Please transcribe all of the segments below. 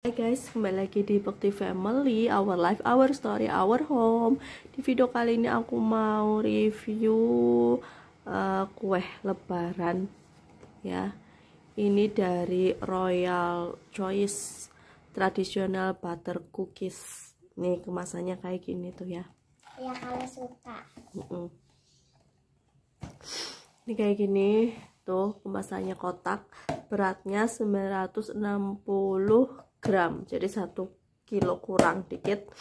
Hai guys, kembali lagi di Bekti Family, Our Life, Our Story, Our Home Di video kali ini aku mau review uh, kue lebaran ya. Ini dari Royal Choice Traditional Butter Cookies Nih kemasannya kayak gini tuh ya Ya kalau suka mm -mm. Ini kayak gini tuh kemasannya kotak beratnya 960 gram jadi satu kilo kurang dikit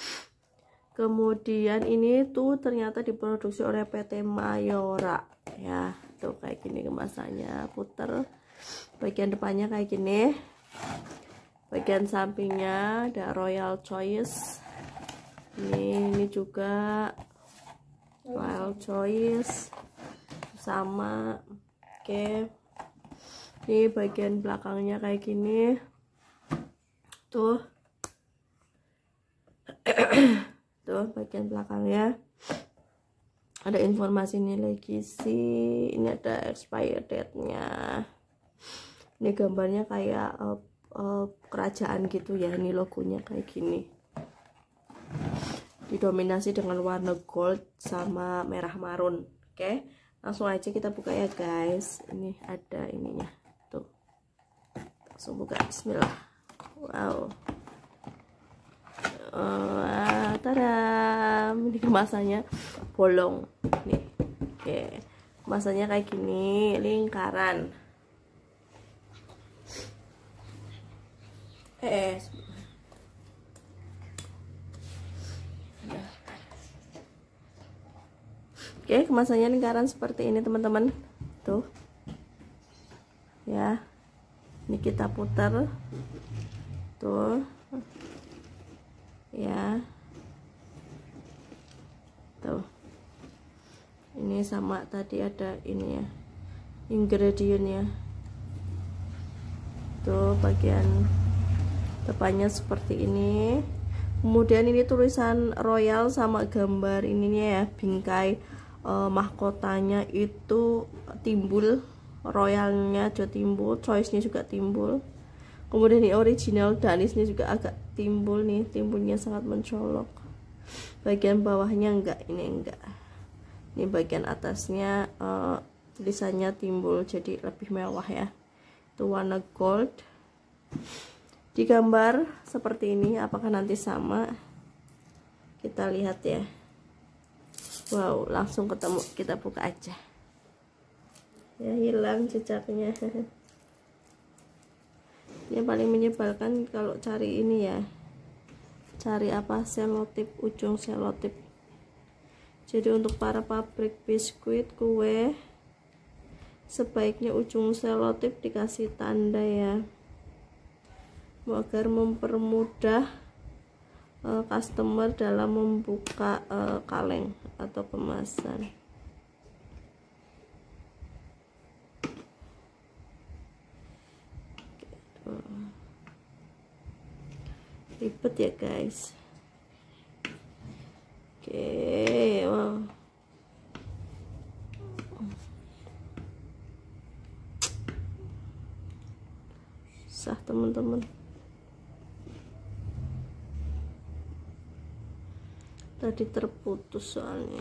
kemudian ini tuh ternyata diproduksi oleh PT Mayora ya tuh kayak gini kemasannya puter bagian depannya kayak gini bagian sampingnya ada Royal Choice ini, ini juga Royal Choice sama oke okay. ini bagian belakangnya kayak gini tuh tuh bagian belakangnya ada informasi nilai gizi ini ada expired date nya ini gambarnya kayak uh, uh, kerajaan gitu ya ini logonya kayak gini didominasi dengan warna gold sama merah marun oke okay? langsung aja kita buka ya guys ini ada ininya tuh langsung buka bismillah wow uh, oh, tada. ini kemasannya bolong nih oke kemasannya kayak gini lingkaran eh, eh, Oke, kemasannya lingkaran seperti ini, teman-teman. Tuh. Ya. Ini kita putar betul ya tuh ini sama tadi ada ini ya ingredientnya tuh bagian depannya seperti ini kemudian ini tulisan royal sama gambar ininya ya bingkai eh, mahkotanya itu timbul royalnya juga timbul choice nya juga timbul kemudian ini original danisnya juga agak timbul nih timbulnya sangat mencolok bagian bawahnya enggak ini enggak ini bagian atasnya uh, tulisannya timbul jadi lebih mewah ya itu warna gold di gambar seperti ini apakah nanti sama kita lihat ya wow langsung ketemu kita buka aja ya hilang jejaknya yang paling menyebalkan kalau cari ini ya cari apa selotip ujung selotip jadi untuk para pabrik biskuit kue sebaiknya ujung selotip dikasih tanda ya agar mempermudah eh, customer dalam membuka eh, kaleng atau kemasan ribet ya guys oke wow sah teman-teman tadi terputus soalnya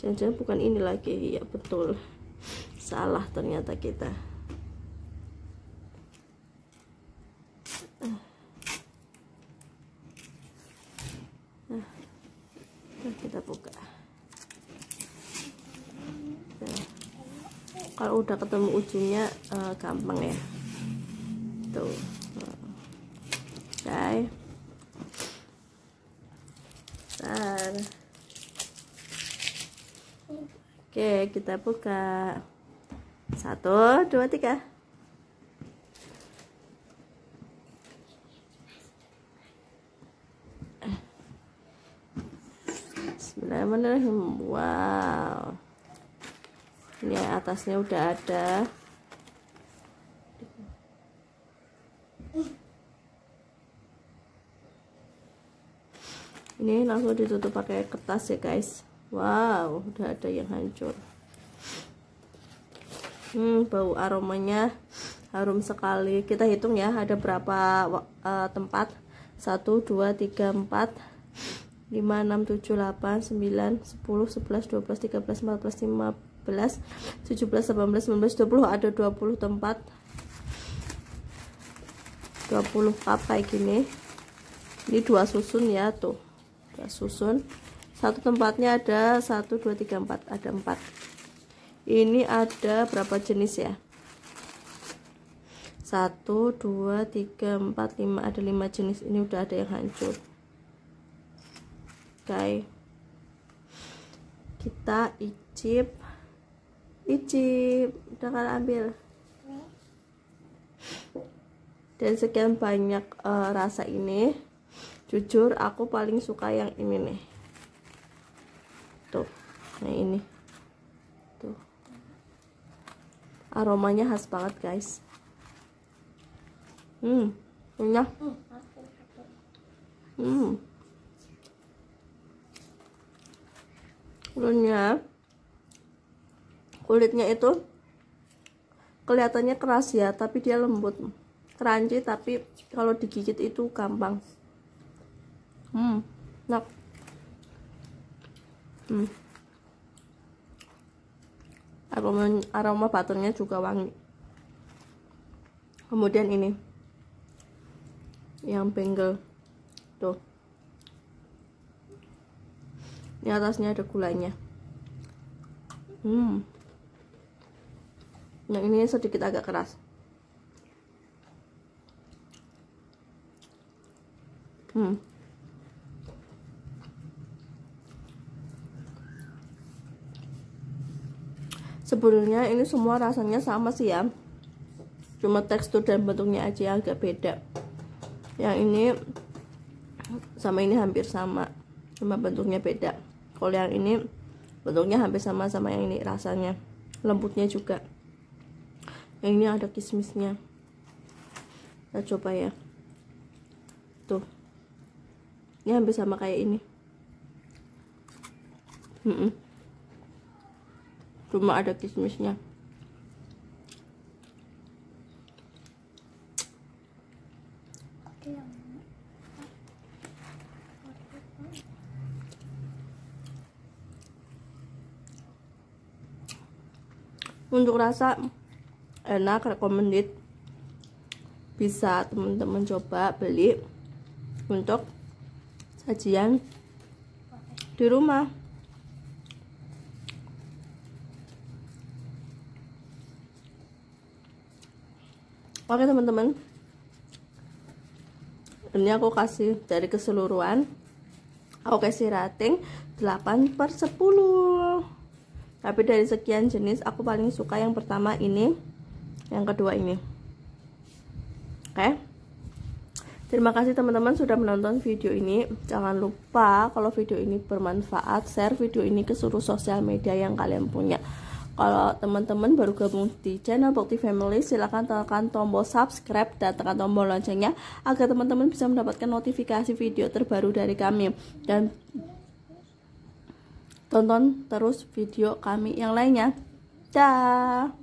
jangan-jangan bukan ini lagi ya betul salah ternyata kita kita buka kalau udah ketemu ujungnya uh, gampang ya tuh oke okay. oke kita buka satu dua tiga bismillahirrahmanirrahim wow ini atasnya udah ada ini langsung ditutup pakai kertas ya guys wow udah ada yang hancur hmm, bau aromanya harum sekali kita hitung ya ada berapa uh, tempat 1 2 3 4 5, 6, 7, 8, 9, 10, 11, 12, 13, 14, 15, 17, 18, 19, 20, ada 20 tempat 20 cup kayak gini ini dua susun ya tuh 33, susun satu tempatnya ada 1, 2, 3, 4 ada 4 ini ada berapa jenis ya 1, 2, 3, 4, 5 ada 5 jenis ini udah ada yang hancur guys kita icip icip udah kalian ambil dan sekian banyak uh, rasa ini jujur aku paling suka yang ini nih tuh nah ini tuh aromanya khas banget guys hmm enak hmm kulitnya kulitnya itu kelihatannya keras ya tapi dia lembut crunchy tapi kalau digigit itu gampang hmm enak hmm aroma, aroma juga wangi kemudian ini yang bengkel tuh ini atasnya ada gulanya hmm yang ini sedikit agak keras hmm sebenarnya ini semua rasanya sama sih ya cuma tekstur dan bentuknya aja agak beda yang ini sama ini hampir sama cuma bentuknya beda kalau yang ini bentuknya hampir sama sama yang ini rasanya lembutnya juga yang ini ada kismisnya kita coba ya tuh ini hampir sama kayak ini mm -mm. cuma ada kismisnya untuk rasa enak recommended bisa teman-teman coba beli untuk sajian di rumah oke teman-teman ini aku kasih dari keseluruhan aku kasih rating 8 per 10 tapi dari sekian jenis aku paling suka yang pertama ini yang kedua ini oke okay? terima kasih teman-teman sudah menonton video ini jangan lupa kalau video ini bermanfaat share video ini ke seluruh sosial media yang kalian punya kalau teman-teman baru gabung di channel Bukti Family silahkan tekan tombol subscribe dan tekan tombol loncengnya agar teman-teman bisa mendapatkan notifikasi video terbaru dari kami dan tonton terus video kami yang lainnya dah